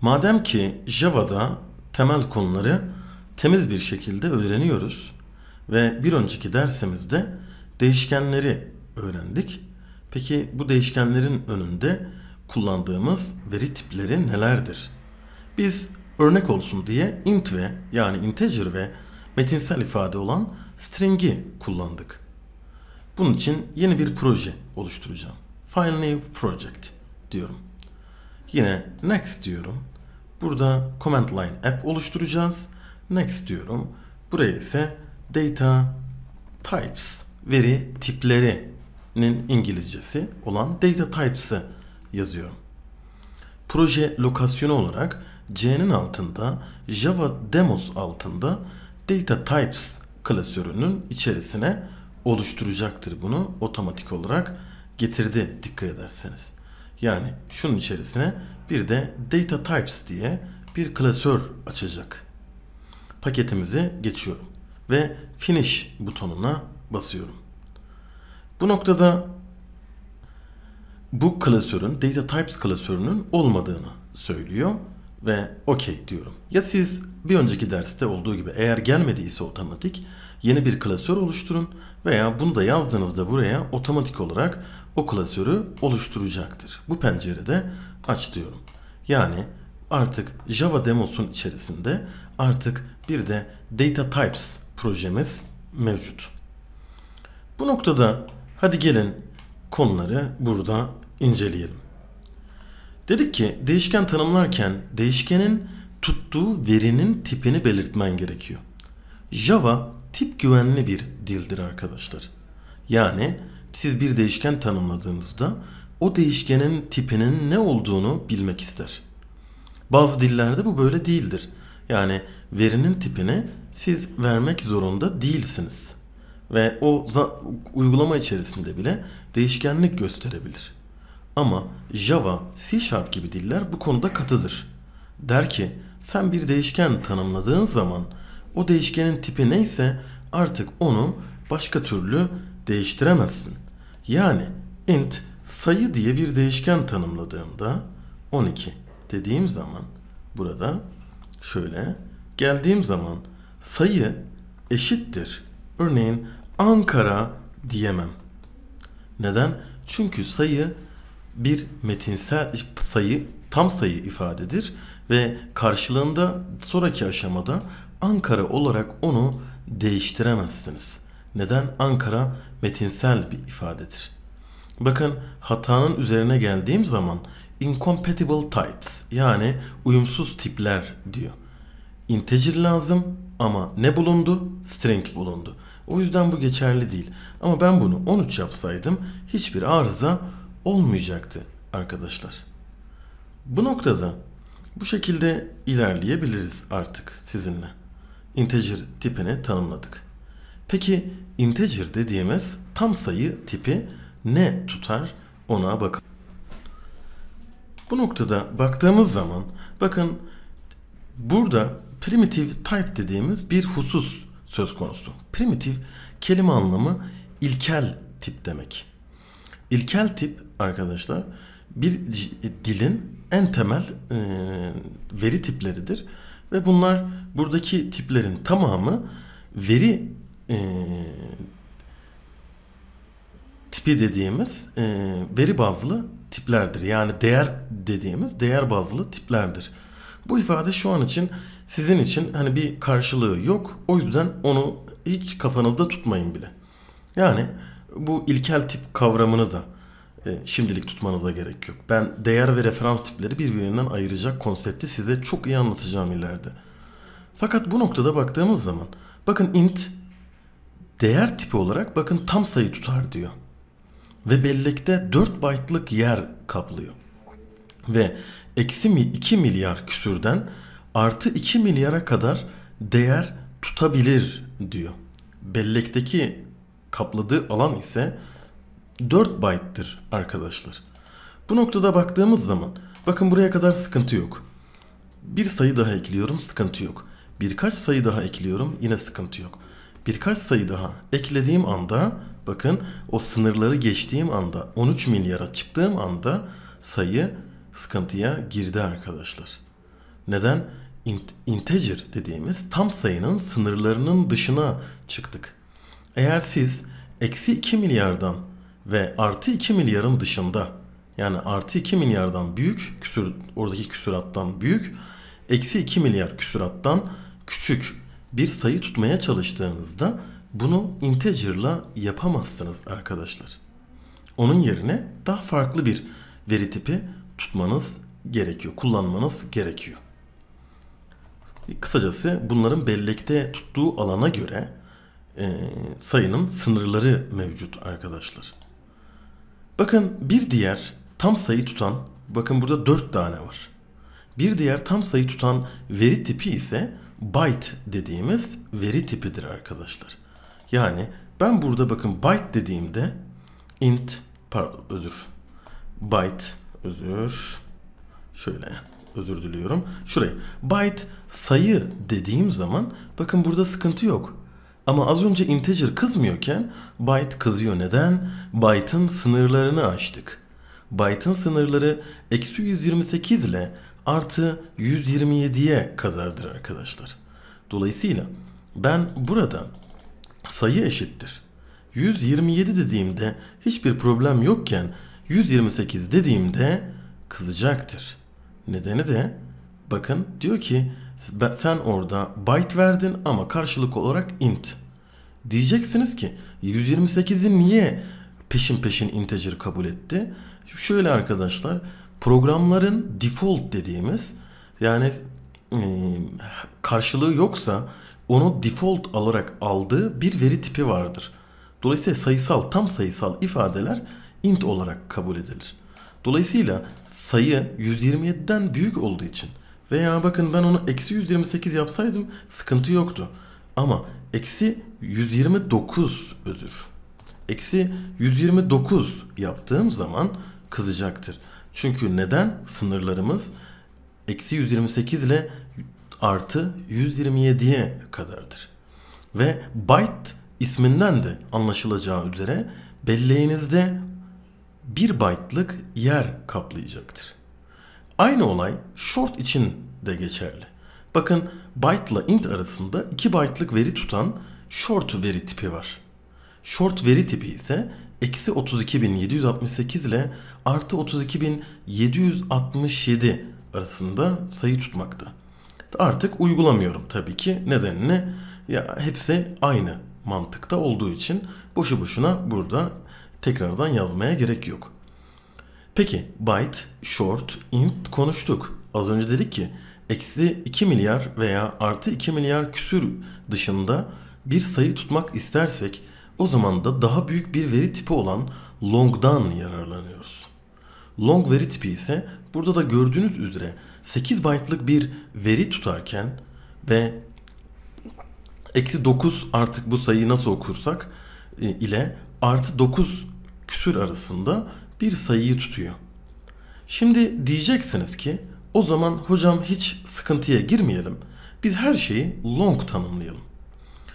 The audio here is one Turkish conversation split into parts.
Madem ki Java'da temel konuları temiz bir şekilde öğreniyoruz ve bir önceki dersimizde değişkenleri öğrendik. Peki bu değişkenlerin önünde kullandığımız veri tipleri nelerdir? Biz örnek olsun diye int ve yani integer ve metinsel ifade olan string'i kullandık. Bunun için yeni bir proje oluşturacağım. File name project diyorum. Yine next diyorum. Burada command line app oluşturacağız. Next diyorum. Buraya ise data types veri tiplerinin İngilizcesi olan data types'ı yazıyorum. Proje lokasyonu olarak C'nin altında Java Demos altında Data Types klasörünün içerisine oluşturacaktır bunu otomatik olarak getirdi dikkat ederseniz. Yani şunun içerisine bir de data types diye bir klasör açacak. Paketimize geçiyorum ve finish butonuna basıyorum. Bu noktada bu klasörün data types klasörünün olmadığını söylüyor ve okey diyorum. Ya siz bir önceki derste olduğu gibi eğer gelmediyse otomatik yeni bir klasör oluşturun veya bunu da yazdığınızda buraya otomatik olarak o klasörü oluşturacaktır. Bu pencerede aç diyorum. Yani artık Java demosun içerisinde artık bir de data types projemiz mevcut. Bu noktada hadi gelin konuları burada inceleyelim. Dedik ki değişken tanımlarken değişkenin tuttuğu verinin tipini belirtmen gerekiyor. Java tip güvenli bir dildir arkadaşlar. Yani siz bir değişken tanımladığınızda o değişkenin tipinin ne olduğunu bilmek ister. Bazı dillerde bu böyle değildir. Yani verinin tipini siz vermek zorunda değilsiniz. Ve o uygulama içerisinde bile değişkenlik gösterebilir. Ama Java, C Sharp gibi diller bu konuda katıdır. Der ki sen bir değişken tanımladığın zaman o değişkenin tipi neyse artık onu başka türlü değiştiremezsin. Yani int sayı diye bir değişken tanımladığımda 12 dediğim zaman burada şöyle geldiğim zaman sayı eşittir. Örneğin Ankara diyemem. Neden? Çünkü sayı bir metinsel sayı tam sayı ifadedir ve karşılığında sonraki aşamada Ankara olarak onu değiştiremezsiniz. Neden Ankara metinsel bir ifadedir? Bakın hatanın üzerine geldiğim zaman incompatible types yani uyumsuz tipler diyor. Integer lazım ama ne bulundu? String bulundu. O yüzden bu geçerli değil. Ama ben bunu 13 yapsaydım hiçbir arıza olmayacaktı arkadaşlar. Bu noktada bu şekilde ilerleyebiliriz artık sizinle. Integer tipini tanımladık. Peki integer dediğimiz tam sayı tipi ne tutar ona bakalım. Bu noktada baktığımız zaman bakın burada primitive type dediğimiz bir husus söz konusu. Primitive kelime anlamı ilkel tip demek. İlkel tip arkadaşlar bir dilin en temel e, veri tipleridir ve bunlar buradaki tiplerin tamamı veri e, tipi dediğimiz e, veri bazlı tiplerdir. Yani değer dediğimiz değer bazlı tiplerdir. Bu ifade şu an için sizin için hani bir karşılığı yok. O yüzden onu hiç kafanızda tutmayın bile. Yani bu ilkel tip kavramını da e, şimdilik tutmanıza gerek yok. Ben değer ve referans tipleri birbirinden ayıracak konsepti size çok iyi anlatacağım ileride. Fakat bu noktada baktığımız zaman bakın int Değer tipi olarak bakın tam sayı tutar diyor. Ve bellekte 4 byte'lık yer kaplıyor. Ve eksi 2 milyar küsürden artı 2 milyara kadar değer tutabilir diyor. Bellekteki kapladığı alan ise 4 byte'tır arkadaşlar. Bu noktada baktığımız zaman bakın buraya kadar sıkıntı yok. Bir sayı daha ekliyorum sıkıntı yok. Birkaç sayı daha ekliyorum yine sıkıntı yok birkaç sayı daha eklediğim anda bakın o sınırları geçtiğim anda 13 milyara çıktığım anda sayı sıkıntıya girdi arkadaşlar. Neden? integer dediğimiz tam sayının sınırlarının dışına çıktık. Eğer siz eksi 2 milyardan ve artı 2 milyarın dışında yani artı 2 milyardan büyük küsür oradaki küsurattan büyük eksi 2 milyar küsurattan küçük bir sayı tutmaya çalıştığınızda bunu integer'la yapamazsınız arkadaşlar. Onun yerine daha farklı bir veri tipi tutmanız gerekiyor, kullanmanız gerekiyor. Kısacası bunların bellekte tuttuğu alana göre e, sayının sınırları mevcut arkadaşlar. Bakın bir diğer tam sayı tutan, bakın burada 4 tane var. Bir diğer tam sayı tutan veri tipi ise byte dediğimiz veri tipidir arkadaşlar. Yani ben burada bakın byte dediğimde int pardon özür byte özür şöyle özür diliyorum. Şuraya byte sayı dediğim zaman bakın burada sıkıntı yok. Ama az önce integer kızmıyorken byte kızıyor. Neden? Byte'ın sınırlarını aştık. Byte'ın sınırları eksi 128 ile artı 127'ye kadardır arkadaşlar. Dolayısıyla ben burada sayı eşittir. 127 dediğimde hiçbir problem yokken 128 dediğimde kızacaktır. Nedeni de bakın diyor ki sen orada byte verdin ama karşılık olarak int. Diyeceksiniz ki 128'i niye peşin peşin integer kabul etti? Şöyle arkadaşlar Programların default dediğimiz yani e, karşılığı yoksa onu default alarak aldığı bir veri tipi vardır. Dolayısıyla sayısal, tam sayısal ifadeler int olarak kabul edilir. Dolayısıyla sayı 127'den büyük olduğu için veya bakın ben onu eksi 128 yapsaydım sıkıntı yoktu. Ama eksi 129 özür. Eksi 129 yaptığım zaman kızacaktır. Çünkü neden? Sınırlarımız eksi 128 ile artı 127'ye kadardır. Ve byte isminden de anlaşılacağı üzere belleğinizde bir byte'lık yer kaplayacaktır. Aynı olay short için de geçerli. Bakın byte ile int arasında 2 byte'lık veri tutan short veri tipi var. Short veri tipi ise eksi 32.768 ile artı 32.767 arasında sayı tutmakta. Artık uygulamıyorum tabii ki nedenini ya hepsi aynı mantıkta olduğu için boşu boşuna burada tekrardan yazmaya gerek yok. Peki byte, short, int konuştuk. Az önce dedik ki eksi 2 milyar veya artı 2 milyar küsür dışında bir sayı tutmak istersek o zaman da daha büyük bir veri tipi olan long'dan yararlanıyoruz. Long veri tipi ise burada da gördüğünüz üzere 8 byte'lık bir veri tutarken ve eksi 9 artık bu sayıyı nasıl okursak e, ile artı 9 küsür arasında bir sayıyı tutuyor. Şimdi diyeceksiniz ki o zaman hocam hiç sıkıntıya girmeyelim. Biz her şeyi long tanımlayalım.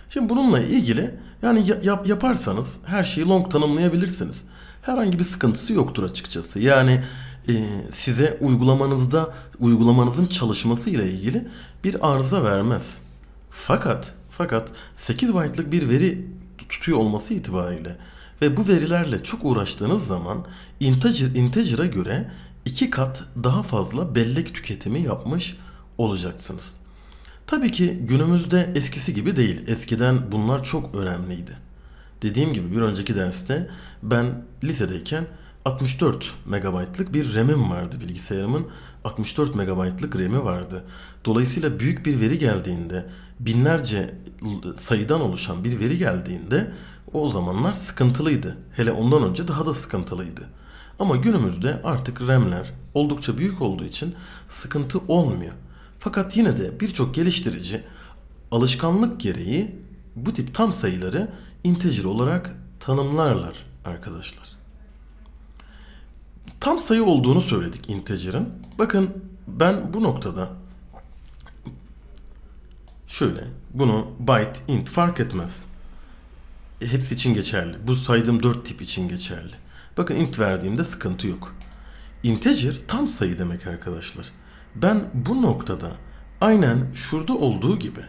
Şimdi bununla ilgili yani yap, yaparsanız her şeyi long tanımlayabilirsiniz. Herhangi bir sıkıntısı yoktur açıkçası. Yani e, size uygulamanızda uygulamanızın çalışması ile ilgili bir arıza vermez. Fakat fakat 8 byte'lık bir veri tutuyor olması itibariyle ve bu verilerle çok uğraştığınız zaman integer, integer'a göre iki kat daha fazla bellek tüketimi yapmış olacaksınız. Tabii ki günümüzde eskisi gibi değil. Eskiden bunlar çok önemliydi. Dediğim gibi bir önceki derste ben lisedeyken 64 megabaytlık bir RAM'im vardı bilgisayarımın 64 megabaytlık RAM'i vardı. Dolayısıyla büyük bir veri geldiğinde binlerce sayıdan oluşan bir veri geldiğinde o zamanlar sıkıntılıydı. Hele ondan önce daha da sıkıntılıydı. Ama günümüzde artık RAM'ler oldukça büyük olduğu için sıkıntı olmuyor. Fakat yine de birçok geliştirici alışkanlık gereği bu tip tam sayıları integer olarak tanımlarlar arkadaşlar. Tam sayı olduğunu söyledik integer'ın. Bakın ben bu noktada şöyle bunu byte int fark etmez. E, hepsi için geçerli. Bu saydığım 4 tip için geçerli. Bakın int verdiğimde sıkıntı yok. Integer tam sayı demek arkadaşlar. Ben bu noktada aynen şurada olduğu gibi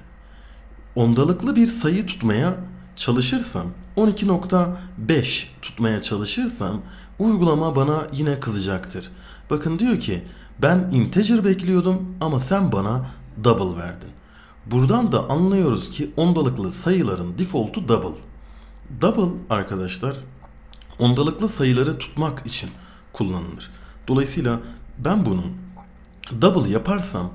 ondalıklı bir sayı tutmaya çalışırsam 12.5 tutmaya çalışırsam uygulama bana yine kızacaktır. Bakın diyor ki ben integer bekliyordum ama sen bana double verdin. Buradan da anlıyoruz ki ondalıklı sayıların default'u double. Double arkadaşlar ondalıklı sayıları tutmak için kullanılır. Dolayısıyla ben bunun Double yaparsam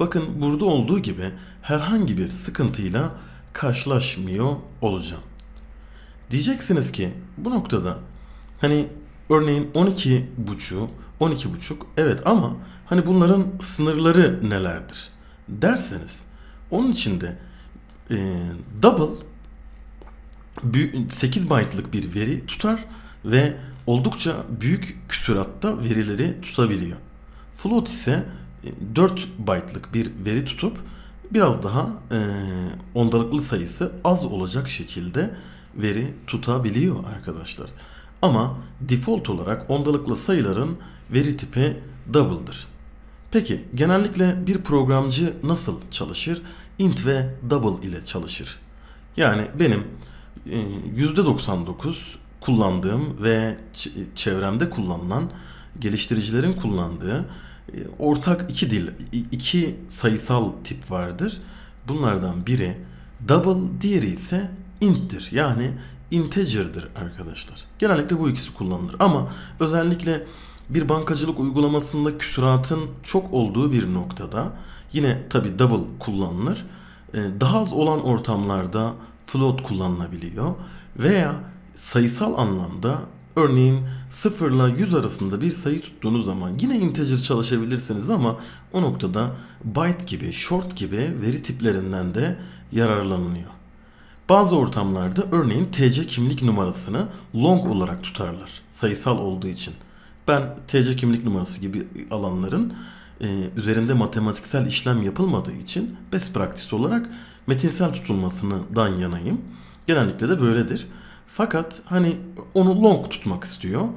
bakın burada olduğu gibi herhangi bir sıkıntıyla karşılaşmıyor olacağım. Diyeceksiniz ki bu noktada hani örneğin 12 buçu 12 buçuk evet ama hani bunların sınırları nelerdir derseniz onun içinde e, double 8 byte'lık bir veri tutar ve oldukça büyük küsuratta verileri tutabiliyor. Float ise 4 e, byte'lık bir veri tutup biraz daha e, ondalıklı sayısı az olacak şekilde veri tutabiliyor arkadaşlar. Ama default olarak ondalıklı sayıların veri tipi double'dır. Peki genellikle bir programcı nasıl çalışır? Int ve double ile çalışır. Yani benim %99 e, kullandığım ve çevremde kullanılan geliştiricilerin kullandığı ee, ortak iki dil, iki sayısal tip vardır. Bunlardan biri double, diğeri ise int'tir. Yani integerdir arkadaşlar. Genellikle bu ikisi kullanılır ama özellikle bir bankacılık uygulamasında küsuratın çok olduğu bir noktada yine tabi double kullanılır. Ee, daha az olan ortamlarda float kullanılabiliyor veya sayısal anlamda Örneğin 0 ile 100 arasında bir sayı tuttuğunuz zaman yine integer çalışabilirsiniz ama o noktada byte gibi, short gibi veri tiplerinden de yararlanılıyor. Bazı ortamlarda örneğin TC kimlik numarasını long olarak tutarlar sayısal olduğu için. Ben TC kimlik numarası gibi alanların e, üzerinde matematiksel işlem yapılmadığı için best practice olarak metinsel tutulmasını dan yanayım. Genellikle de böyledir. Fakat hani onu long tutmak istiyor.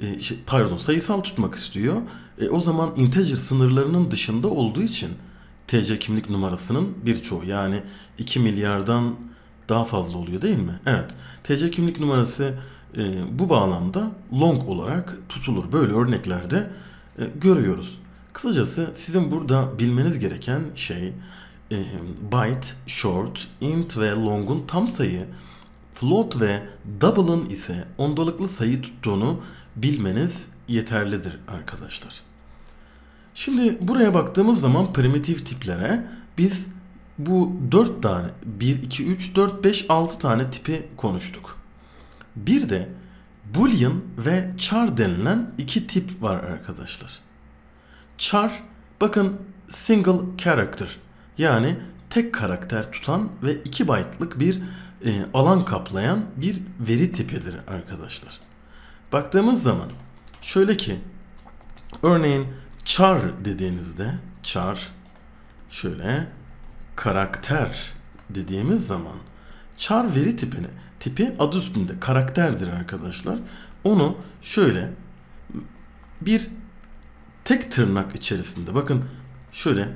E, şey, pardon sayısal tutmak istiyor. E, o zaman integer sınırlarının dışında olduğu için TC kimlik numarasının birçoğu yani 2 milyardan daha fazla oluyor değil mi? Evet. TC kimlik numarası e, bu bağlamda long olarak tutulur. Böyle örneklerde e, görüyoruz. Kısacası sizin burada bilmeniz gereken şey e, byte, short, int ve long'un tam sayı float ve double'ın ise ondalıklı sayı tuttuğunu bilmeniz yeterlidir arkadaşlar. Şimdi buraya baktığımız zaman primitif tiplere biz bu 4 tane 1, 2, 3, 4, 5, 6 tane tipi konuştuk. Bir de boolean ve char denilen iki tip var arkadaşlar. Char bakın single character yani tek karakter tutan ve 2 byte'lık bir e, alan kaplayan bir veri tipidir arkadaşlar. Baktığımız zaman şöyle ki örneğin char dediğinizde char şöyle karakter dediğimiz zaman char veri tipini tipi adı üstünde karakterdir arkadaşlar. Onu şöyle bir tek tırnak içerisinde bakın şöyle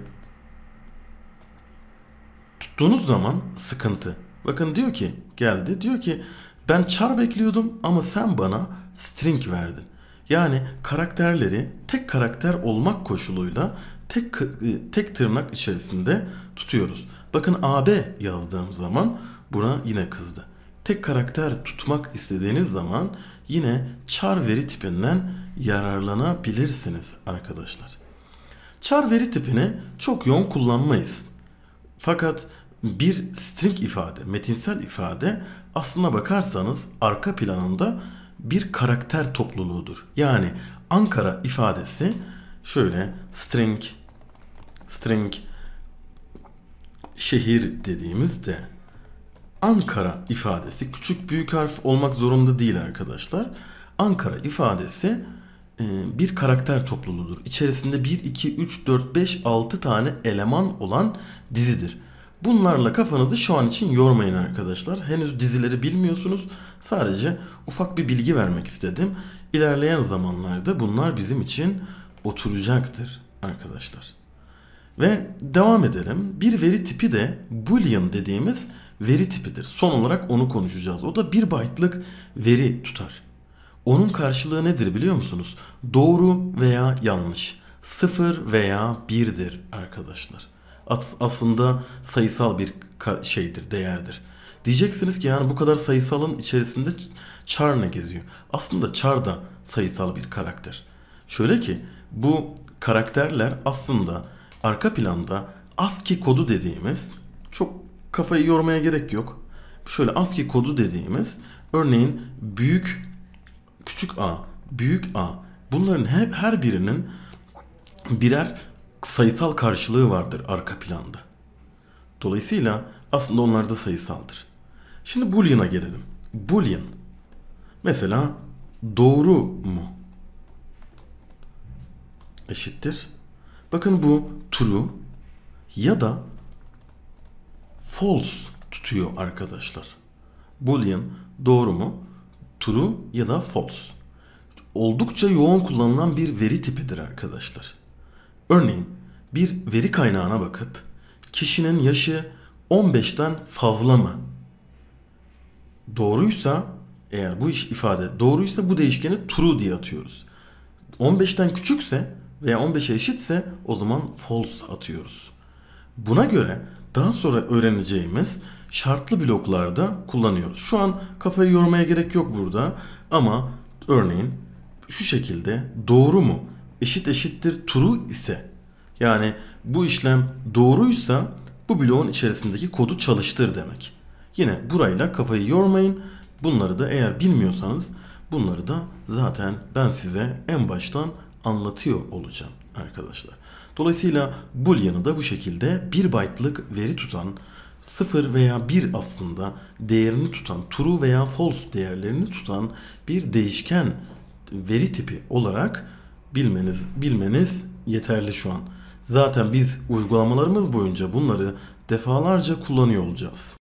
tuttuğunuz zaman sıkıntı Bakın diyor ki geldi diyor ki ben char bekliyordum ama sen bana string verdin. Yani karakterleri tek karakter olmak koşuluyla tek e, tek tırnak içerisinde tutuyoruz. Bakın AB yazdığım zaman buna yine kızdı. Tek karakter tutmak istediğiniz zaman yine char veri tipinden yararlanabilirsiniz arkadaşlar. Char veri tipini çok yoğun kullanmayız. Fakat bir string ifade, metinsel ifade aslına bakarsanız arka planında bir karakter topluluğudur. Yani Ankara ifadesi şöyle string string şehir dediğimizde Ankara ifadesi küçük büyük harf olmak zorunda değil arkadaşlar. Ankara ifadesi e, bir karakter topluluğudur. İçerisinde 1, 2, 3, 4, 5, 6 tane eleman olan dizidir. Bunlarla kafanızı şu an için yormayın arkadaşlar. Henüz dizileri bilmiyorsunuz. Sadece ufak bir bilgi vermek istedim. İlerleyen zamanlarda bunlar bizim için oturacaktır arkadaşlar. Ve devam edelim. Bir veri tipi de boolean dediğimiz veri tipidir. Son olarak onu konuşacağız. O da 1 byte'lık veri tutar. Onun karşılığı nedir biliyor musunuz? Doğru veya yanlış. 0 veya 1'dir arkadaşlar aslında sayısal bir şeydir, değerdir. Diyeceksiniz ki yani bu kadar sayısalın içerisinde Char ne geziyor? Aslında Char da sayısal bir karakter. Şöyle ki bu karakterler aslında arka planda ASCII kodu dediğimiz çok kafayı yormaya gerek yok. Şöyle ASCII kodu dediğimiz örneğin büyük küçük a, büyük a bunların hep her birinin birer sayısal karşılığı vardır arka planda. Dolayısıyla aslında onlar da sayısaldır. Şimdi Boolean'a gelelim. Boolean. Mesela doğru mu? Eşittir. Bakın bu true ya da false tutuyor arkadaşlar. Boolean doğru mu? True ya da false. Oldukça yoğun kullanılan bir veri tipidir arkadaşlar. Örneğin bir veri kaynağına bakıp kişinin yaşı 15'ten fazla mı? Doğruysa eğer bu iş ifade doğruysa bu değişkeni true diye atıyoruz. 15'ten küçükse veya 15'e eşitse o zaman false atıyoruz. Buna göre daha sonra öğreneceğimiz şartlı bloklarda kullanıyoruz. Şu an kafayı yormaya gerek yok burada ama örneğin şu şekilde doğru mu eşit eşittir true ise yani bu işlem doğruysa bu bloğun içerisindeki kodu çalıştır demek. Yine burayla kafayı yormayın. Bunları da eğer bilmiyorsanız bunları da zaten ben size en baştan anlatıyor olacağım arkadaşlar. Dolayısıyla Boolean'ı da bu şekilde 1 byte'lık veri tutan 0 veya 1 aslında değerini tutan true veya false değerlerini tutan bir değişken veri tipi olarak bilmeniz, bilmeniz yeterli şu an. Zaten biz uygulamalarımız boyunca bunları defalarca kullanıyor olacağız.